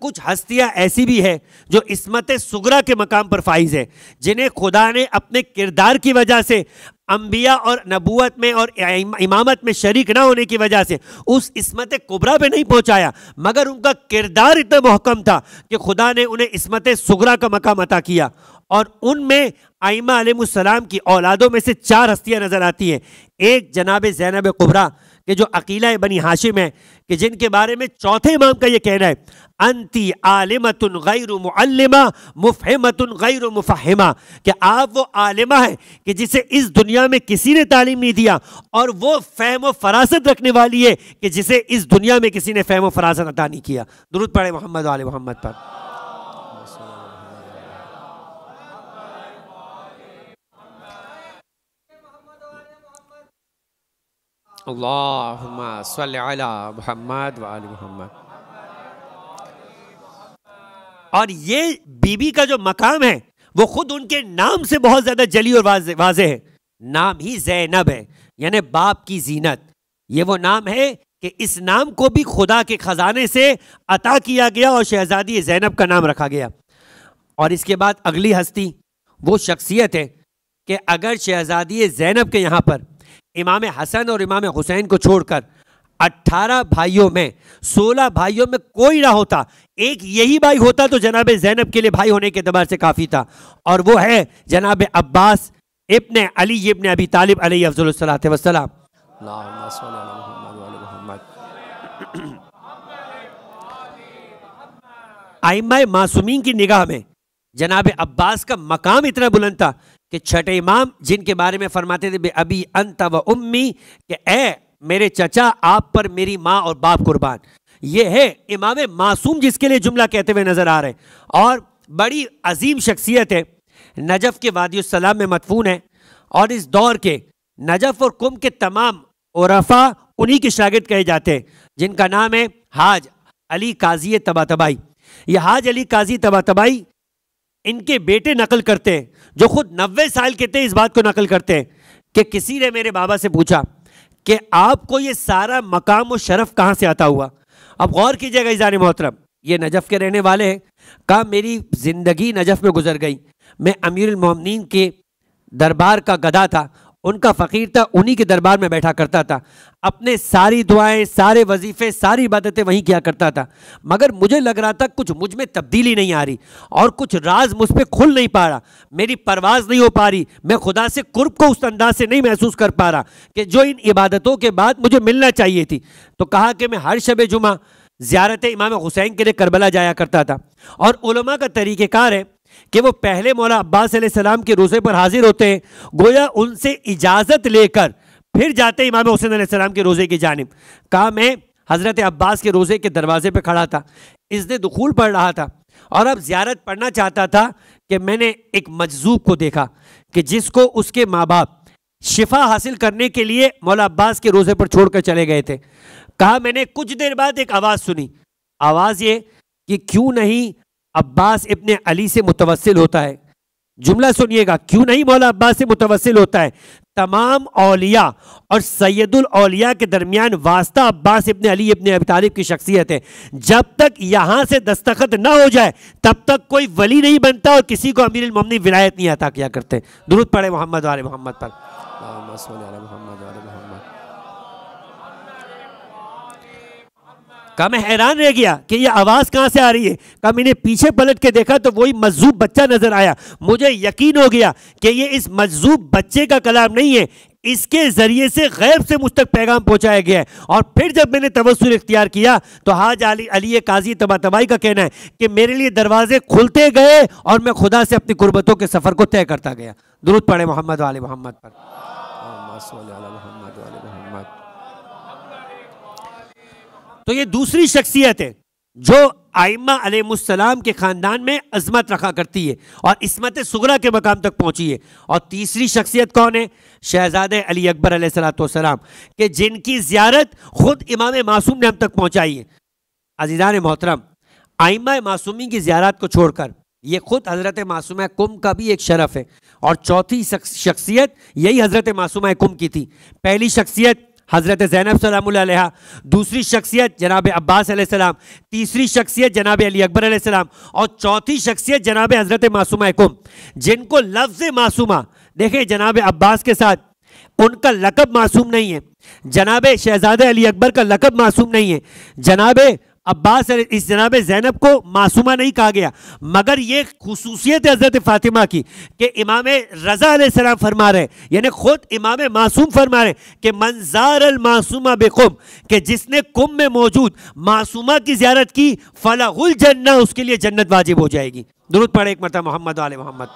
कुछ हस्तियां ऐसी भी है जो इसमत सुगरा के मकाम पर फाइज है जिन्हें खुदा ने अपने किरदार की वजह से अंबिया और नबूत में और इमामत में शरीक ना होने की वजह से उस इसमत कुबरा पे नहीं पहुंचाया मगर उनका किरदार इतना मोहकम था कि खुदा ने उन्हें इसमत सुगरा का मकाम अता किया और उनमें आइमा आलम की औलादों में से चार हस्तियाँ नज़र आती हैं एक जनाब जैनब कुबरा के जो अकीला बनी हाशिम है कि जिनके बारे में चौथे इमाम का ये कहना है अंति आलिमतन गैर मुआलमा मुफहमतन गैर मुफहमा कि आप वो आलिमा है कि जिसे इस दुनिया में किसी ने तालीम नहीं दिया और वो फहम व फरासत रखने वाली है कि जिसे इस दुनिया में किसी ने फहम व फरासत अदा नहीं किया दुरुद पढ़े मोहम्मद आल मोहम्मद पर अल्लाहुम्मा सल्ली अला मोहम्मद वाल मोहम्मद और ये बीबी का जो मकाम है वो खुद उनके नाम से बहुत ज़्यादा जली और वाजे वाजे है नाम ही जैनब है यानी बाप की जीनत ये वो नाम है कि इस नाम को भी खुदा के ख़जाने से अता किया गया और शहज़ादी जैनब का नाम रखा गया और इसके बाद अगली हस्ती वो शख्सियत है कि अगर शहज़ादी जैनब के यहाँ पर इमाम हसन और इमाम हुसैन को छोड़कर 18 भाइयों में 16 भाइयों में कोई ना होता एक यही भाई होता तो जनाब जैनब के लिए भाई होने के अतबार से काफ़ी था और वो है जनाब अब्बास इबन अली इबन अबी तालिब अली अफजल वसलाम आइमा की निगाह में जनाब अब्बास का मकाम इतना बुलंद था कि छठे इमाम जिनके बारे में फरमाते थे बे अभी अंत व उम्मी के ए मेरे चचा आप पर मेरी माँ और बाप कुर्बान ये है इमाम मासूम जिसके लिए जुमला कहते हुए नज़र आ रहे हैं और बड़ी अजीम शख्सियत है नजफ़ के वादी में मदफून है और इस दौर के नजफ़ और कुम के तमाम औरफा उन्हीं के शागिद कहे जाते हैं जिनका नाम है हाज अली काजी तबा तबाई यह हाज अली काजी तबा तबाई इनके बेटे नकल करते हैं जो खुद नब्बे साल के थे इस बात को नकल करते हैं कि किसी ने मेरे बाबा से पूछा कि आपको ये सारा मकाम और शरफ कहाँ से आता हुआ अब गौर कीजिएगा इजान मोहतरम ये नजफ़ के रहने वाले हैं कहा मेरी ज़िंदगी नजफ़ में गुजर गई मैं अमीर अमीरमिन के दरबार का गदा था उनका फ़कीर था उन्हीं के दरबार में बैठा करता था अपने सारी दुआएं सारे वजीफ़े सारी इबादतें वहीं किया करता था मगर मुझे लग रहा था कुछ मुझ में तब्दीली नहीं आ रही और कुछ राज मुझ पर खुल नहीं पा रहा मेरी परवाज़ नहीं हो पा रही मैं खुदा से कुर्ब को उस अंदाज से नहीं महसूस कर पा रहा कि जो इन इबादतों के बाद मुझे मिलना चाहिए थी तो कहा कि मैं हर शब जुमा ज़्यारत इमाम हुसैन के लिए करबला जाया करता था और उलमा का तरीक़ेकार है कि वो पहले मौला अब्बास सलाम के रोज़े पर हाजिर होते हैं गोया उनसे इजाज़त लेकर फिर जाते इमाम हुसैन सलाम के रोज़े की जानब कहा मैं हज़रत अब्बास के रोज़े के दरवाज़े पर खड़ा था इसने दखूल पढ़ रहा था और अब ज़्यारत पढ़ना चाहता था कि मैंने एक मजजूब को देखा कि जिसको उसके माँ बाप शिफा हासिल करने के लिए मौला अब्बास के रोज़े पर छोड़कर चले गए थे कहा मैंने कुछ देर बाद एक आवाज़ सुनी आवाज़ ये कि क्यों नहीं अब्बास इब्ने अली से मुतवसिल होता है जुमला सुनिएगा क्यों नहीं मौला अब्बास से मुतवसिल होता है तमाम अलिया और सैदुल औलिया के दरमियान वास्ता अब्बास इब्ने अली इब्ने अबी तालिब की शख्सियत है जब तक यहाँ से दस्तखत ना हो जाए तब तक कोई वली नहीं बनता और किसी को अमीर ममनी विलायत नहीं आता किया करते दुरुद पड़े मोहम्मद वाले मोहम्मद पर मोहम्मद कहा मैं हैरान रह गया कि ये आवाज़ कहाँ से आ रही है कहा मैंने पीछे पलट के देखा तो वही मजजूब बच्चा नज़र आया मुझे यकीन हो गया कि ये इस मजजूब बच्चे का कलाम नहीं है इसके ज़रिए से गैब से मुझ तक पैगाम पहुंचाया गया है और फिर जब मैंने तवसल इख्तियार किया तो हाज अली अली काजी तबा तबाही का कहना है कि मेरे लिए दरवाजे खुलते गए और मैं खुदा से अपनी गुर्बतों के सफ़र को तय करता गया दुरुद पड़े मोहम्मद वाले मोहम्मद पर तो ये दूसरी शख्सियत है जो आइमा अलैहिस्सलाम के ख़ानदान में अजमत रखा करती है और इसमत सगरा के मकाम तक पहुँची है और तीसरी शख्सियत कौन है शहजादे अली अकबर सलाम के जिनकी ज्यारत ख़ुद इमाम मासूम ने हम तक पहुँचाई है अजीज़ान मोहतरम आइमा मासूमी की ज्यारत को छोड़कर ये ख़ुद हज़रत मासूम कुम का भी एक शरफ़ है और चौथी शख्सियत यही हज़रत मासूम कुम की थी पहली शख्सियत हज़रत ज़ैनब सलाम दूसरी शख्सियत जनाब अब्बास सलाम तीसरी शख्सियत जनाब अली अकबर सलाम और चौथी शख्सियत जनाब हज़रत मासूमा कुम जिनको लफ्ज़ मासूमा देखें जनाब अब्बास के साथ उनका लकब मासूम नहीं है जनाब शहजाद अली अकबर का लकब मासूम नहीं है जनाब अब्बास इस जनाब जैनब को मासूमा नहीं कहा गया मगर ये खसूसियत हज़रत फ़ातिमा की कि इमाम रज़ा सलाम फरमा रहे यानी ख़ुद इमाम मासूम फरमा रहे कि मंजार मासूमा बेकुम कि जिसने कुम में मौजूद मासूमा की ज्यारत की फलाहुल जन्ना उसके लिए जन्नत वाजिब हो जाएगी दुरुद पड़े एक मरता मोहम्मद वाले मोहम्मद